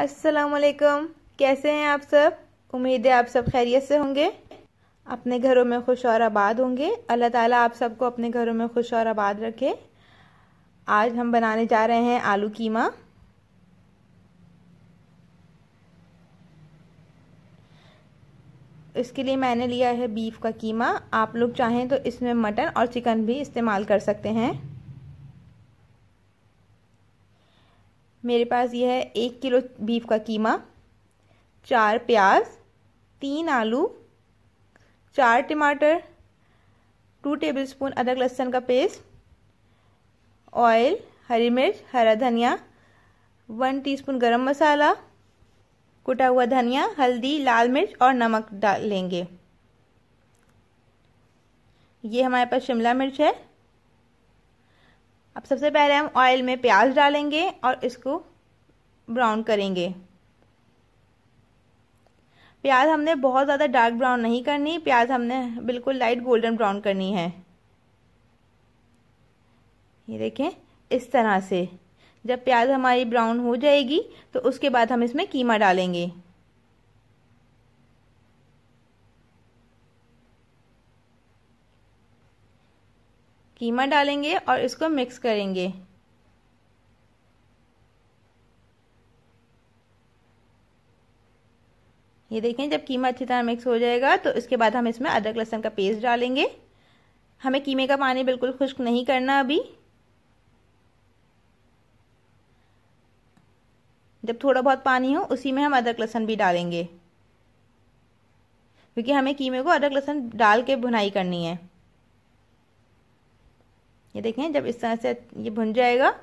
असलकम कैसे हैं आप सब उम्मीद है आप सब खैरियत से होंगे अपने घरों में खुश और आबाद होंगे अल्लाह ताला आप सबको अपने घरों में खुश और आबाद रखे आज हम बनाने जा रहे हैं आलू कीमा इसके लिए मैंने लिया है बीफ का कीमा आप लोग चाहें तो इसमें मटन और चिकन भी इस्तेमाल कर सकते हैं मेरे पास यह है एक किलो बीफ का कीमा चार प्याज तीन आलू चार टमाटर टू टेबलस्पून अदरक लहसुन का पेस्ट ऑयल हरी मिर्च हरा धनिया वन टीस्पून गरम मसाला कुटा हुआ धनिया हल्दी लाल मिर्च और नमक डालेंगे ये हमारे पास शिमला मिर्च है अब सबसे पहले हम ऑयल में प्याज डालेंगे और इसको ब्राउन करेंगे प्याज हमने बहुत ज़्यादा डार्क ब्राउन नहीं करनी प्याज हमने बिल्कुल लाइट गोल्डन ब्राउन करनी है ये देखें इस तरह से जब प्याज हमारी ब्राउन हो जाएगी तो उसके बाद हम इसमें कीमा डालेंगे कीमा डालेंगे और इसको मिक्स करेंगे ये देखें जब कीमा अच्छी तरह मिक्स हो जाएगा तो इसके बाद हम इसमें अदरक लहसुन का पेस्ट डालेंगे हमें कीमे का पानी बिल्कुल खुश्क नहीं करना अभी जब थोड़ा बहुत पानी हो उसी में हम अदरक लहसुन भी डालेंगे क्योंकि हमें कीमे को अदरक लहसुन डाल के भुनाई करनी है ये देखें जब इस तरह से ये भुन जाएगा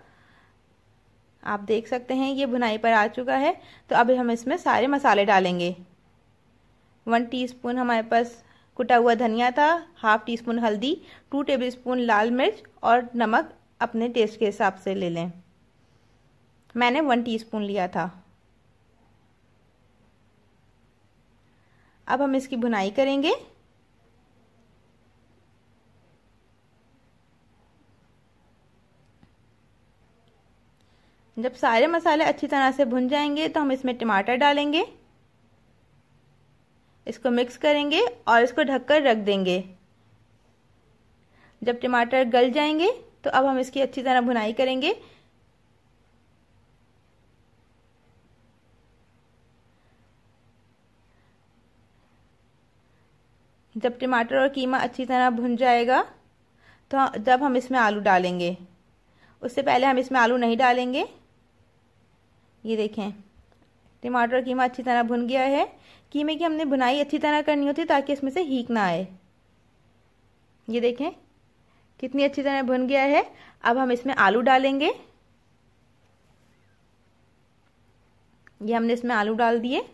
आप देख सकते हैं ये भुनाई पर आ चुका है तो अभी हम इसमें सारे मसाले डालेंगे वन टीस्पून हमारे पास कुटा हुआ धनिया था हाफ टी स्पून हल्दी टू टेबल स्पून लाल मिर्च और नमक अपने टेस्ट के हिसाब से ले लें मैंने वन टीस्पून लिया था अब हम इसकी भुनाई करेंगे जब सारे मसाले अच्छी तरह से भुन जाएंगे तो हम इसमें टमाटर डालेंगे इसको मिक्स करेंगे और इसको ढककर रख देंगे जब टमाटर गल जाएंगे तो अब हम इसकी अच्छी तरह भुनाई करेंगे जब टमाटर और कीमा अच्छी तरह भुन जाएगा तो जब हम इसमें आलू डालेंगे उससे पहले हम इसमें आलू नहीं डालेंगे ये देखें टमाटर कीमा अच्छी तरह भुन गया है कीमे की हमने भुनाई अच्छी तरह करनी होती है ताकि इसमें से हीक ना आए ये देखें कितनी अच्छी तरह भुन गया है अब हम इसमें आलू डालेंगे ये हमने इसमें आलू डाल दिए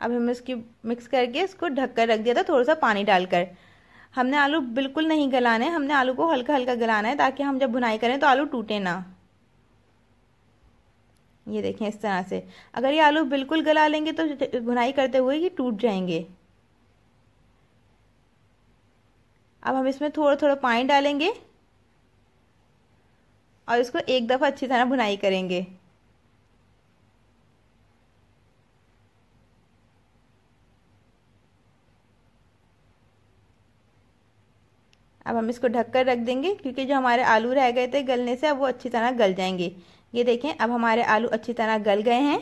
अब हम इसकी मिक्स करके इसको ढककर रख दिया था थोड़ा सा पानी डालकर हमने आलू बिल्कुल नहीं गलाने हमने आलू को हल्का हल्का गलाना है ताकि हम जब भुनाई करें तो आलू टूटे ना ये देखें इस तरह से अगर ये आलू बिल्कुल गला लेंगे तो भुनाई करते हुए ये टूट जाएंगे अब हम इसमें थोड़ा थोड़ा पानी डालेंगे और इसको एक दफ़ा अच्छी तरह भुनाई करेंगे अब हम इसको ढककर रख देंगे क्योंकि जो हमारे आलू रह गए थे गलने से अब वो अच्छी तरह गल जाएंगे ये देखें अब हमारे आलू अच्छी तरह गल गए हैं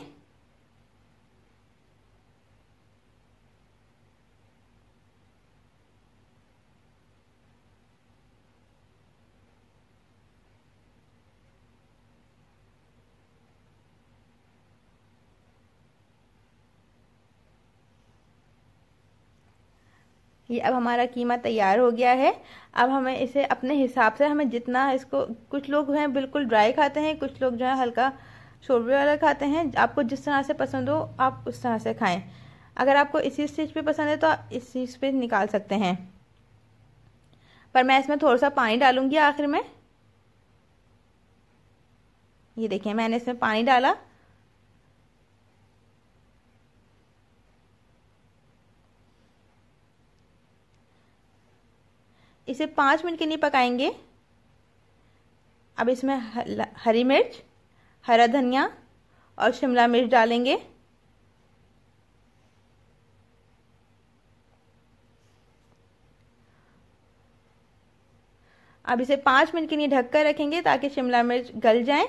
ये अब हमारा कीमा तैयार हो गया है अब हमें इसे अपने हिसाब से हमें जितना इसको कुछ लोग हैं बिल्कुल ड्राई खाते हैं कुछ लोग जो है हल्का शोरबे वाला खाते हैं आपको जिस तरह से पसंद हो आप उस तरह से खाएं अगर आपको इसी स्टेज पे पसंद है तो आप इस चीज़ पे निकाल सकते हैं पर मैं इसमें थोड़ा सा पानी डालूंगी आखिर में ये देखिए मैंने इसमें पानी डाला इसे पाँच मिनट के लिए पकाएंगे अब इसमें हरी मिर्च हरा धनिया और शिमला मिर्च डालेंगे अब इसे पाँच मिनट के लिए ढककर रखेंगे ताकि शिमला मिर्च गल जाए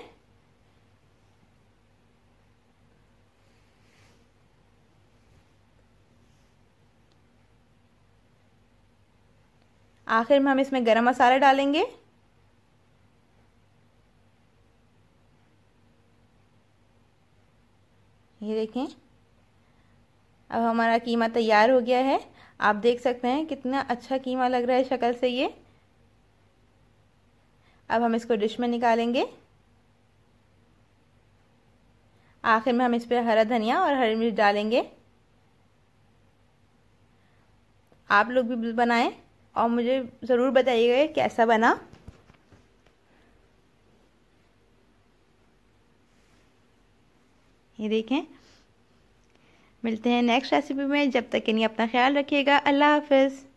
आखिर में हम इसमें गरम मसाला डालेंगे ये देखें अब हमारा कीमा तैयार हो गया है आप देख सकते हैं कितना अच्छा कीमा लग रहा है शक्ल से ये अब हम इसको डिश में निकालेंगे आखिर में हम इस पर हरा धनिया और हरी मिर्च डालेंगे आप लोग भी बनाएं और मुझे ज़रूर बताइएगा कैसा बना ये देखें मिलते हैं नेक्स्ट रेसिपी में जब तक इन्हें अपना ख्याल रखिएगा अल्लाह हाफिज़